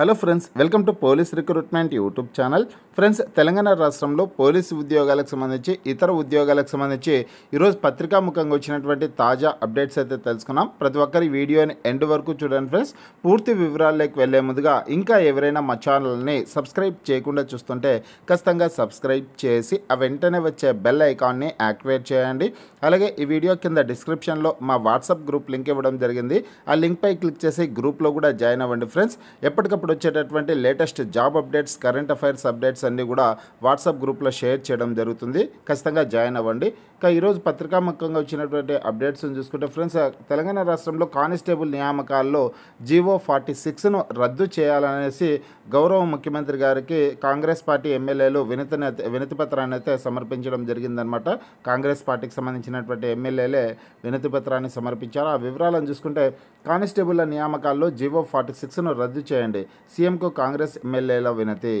hello friends welcome to police recruitment YouTube channel friends Telangana రాష్ట్రంలో police ఉద్యోగాలకు సంబంధించి ఇతర ఉద్యోగాలకు సంబంధించి ఈరోజు పత్రికాముఖంగా వచ్చినటువంటి తాజా అప్డేట్స్ అయితే తెలుసుకున్నాం ప్రతి ఒక్కరి వీడియోని ఎండ్ వరకు చూడండి ఫ్రెండ్స్ పూర్తి వివరాల్లోకి వెళ్లే ముందుగా ఇంకా ఎవరైనా మా ఛానల్ని సబ్స్క్రైబ్ చేయకుండా చూస్తుంటే ఖచ్చితంగా సబ్స్క్రైబ్ చేసి ఆ వెంటనే వచ్చే బెల్ ఐకాన్ని యాక్టివేట్ చేయండి అలాగే ఈ వీడియో కింద డిస్క్రిప్షన్లో మా వాట్సాప్ గ్రూప్ లింక్ ఇవ్వడం జరిగింది ఆ లింక్పై క్లిక్ చేసి గ్రూప్లో కూడా జాయిన్ అవ్వండి ఫ్రెండ్స్ ఎప్పటికప్పుడు అప్పుడప్పుడు వచ్చేటటువంటి latest job updates current affairs updates అన్నీ కూడా వాట్సాప్ గ్రూప్లో షేర్ చేయడం జరుగుతుంది ఖచ్చితంగా జాయిన్ అవ్వండి ఇక ఈరోజు పత్రికాముఖంగా వచ్చినటువంటి అప్డేట్స్ని చూసుకుంటే ఫ్రెండ్స్ తెలంగాణ రాష్ట్రంలో కానిస్టేబుల్ నియామకాల్లో జీవో ఫార్టీ సిక్స్ను రద్దు చేయాలనేసి గౌరవ ముఖ్యమంత్రి గారికి కాంగ్రెస్ పార్టీ ఎమ్మెల్యేలు వినతి వినతి పత్రాన్ని అయితే సమర్పించడం జరిగిందనమాట కాంగ్రెస్ పార్టీకి సంబంధించినటువంటి ఎమ్మెల్యేలే వినతి పత్రాన్ని సమర్పించారు ఆ వివరాలను చూసుకుంటే కానిస్టేబుల్ల నియామకాల్లో జీవో ఫార్టీ సిక్స్ను రద్దు చేయండి సీఎంకు కాంగ్రెస్ ఎమ్మెల్యేల వినతి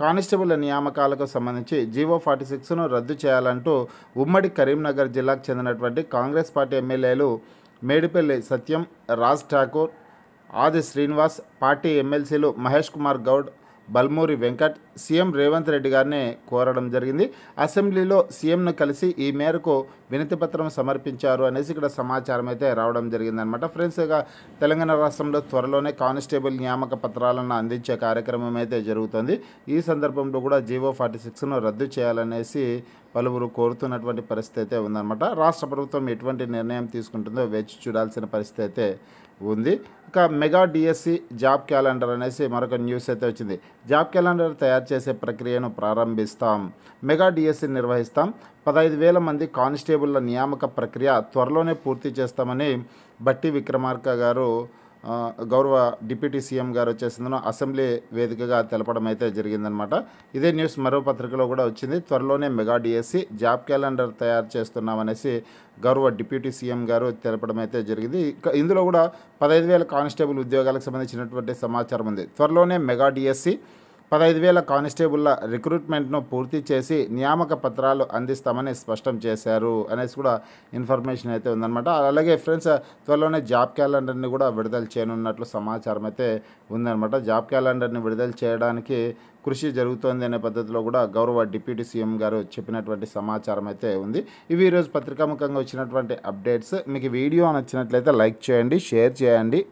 కానిస్టేబుల్ నియామకాలకు సంబంధించి జీవో ఫార్టీ సిక్స్ను రద్దు చేయాలంటూ ఉమ్మడి కరీంనగర్ జిల్లాకు చెందినటువంటి కాంగ్రెస్ పార్టీ ఎమ్మెల్యేలు మేడిపల్లి సత్యం రాజ్ ఠాకూర్ ఆది శ్రీనివాస్ పార్టీ ఎమ్మెల్సీలు మహేష్ కుమార్ గౌడ్ బల్మూరి వెంకట్ సీఎం రేవంత్ రెడ్డి గారిని కోరడం జరిగింది అసెంబ్లీలో సీఎంను కలిసి ఈ మేరకు వినతిపత్రం సమర్పించారు అనేసి ఇక్కడ సమాచారం అయితే రావడం జరిగిందనమాట ఫ్రెండ్స్ ఇక తెలంగాణ రాష్ట్రంలో త్వరలోనే కానిస్టేబుల్ నియామక పత్రాలను అందించే కార్యక్రమం అయితే జరుగుతుంది ఈ సందర్భంలో కూడా జీవో ఫార్టీ సిక్స్ను రద్దు చేయాలనేసి పలువురు కోరుతున్నటువంటి పరిస్థితి అయితే ఉందన్నమాట రాష్ట్ర ప్రభుత్వం ఎటువంటి నిర్ణయం తీసుకుంటుందో వేచి చూడాల్సిన పరిస్థితి అయితే ఉంది ఇక మెగా డిఎస్సి జాబ్ క్యాలెండర్ అనేసి మరొక న్యూస్ అయితే వచ్చింది జాబ్ క్యాలెండర్ తయారు చేసే ప్రక్రియను ప్రారంభిస్తాం మెగా డిఎస్సి నిర్వహిస్తాం పదహైదు వేల మంది కానిస్టేబుల్ల నియామక ప్రక్రియ త్వరలోనే పూర్తి చేస్తామని బట్టి విక్రమార్క గారు గౌరవ డిప్యూటీ సీఎం గారు వచ్చేసిందనో అసెంబ్లీ వేదికగా తెలపడం అయితే జరిగిందనమాట ఇదే న్యూస్ మరో పత్రికలో కూడా వచ్చింది త్వరలోనే మెగా డిఎస్సి జాబ్ క్యాలెండర్ తయారు చేస్తున్నామనేసి గౌరవ డిప్యూటీ సీఎం గారు తెలపడం అయితే జరిగింది ఇందులో కూడా పదహైదు వేల కానిస్టేబుల్ ఉద్యోగాలకు సంబంధించినటువంటి సమాచారం ఉంది త్వరలోనే మెగా డిఎస్సి పదహైదు వేల కానిస్టేబుల్ల రిక్రూట్మెంట్ను పూర్తి చేసి నియామక పత్రాలు అందిస్తామని స్పష్టం చేశారు అనేసి కూడా ఇన్ఫర్మేషన్ అయితే ఉందన్నమాట అలాగే ఫ్రెండ్స్ త్వరలోనే జాబ్ క్యాలెండర్ని కూడా విడుదల చేయనున్నట్లు సమాచారం అయితే ఉందన్నమాట జాబ్ క్యాలెండర్ని విడుదల చేయడానికి కృషి జరుగుతోంది అనే పద్ధతిలో కూడా గౌరవ డిప్యూటీ సీఎం గారు చెప్పినటువంటి సమాచారం అయితే ఉంది ఇవి ఈరోజు పత్రికాముఖంగా వచ్చినటువంటి అప్డేట్స్ మీకు వీడియో నచ్చినట్లయితే లైక్ చేయండి షేర్ చేయండి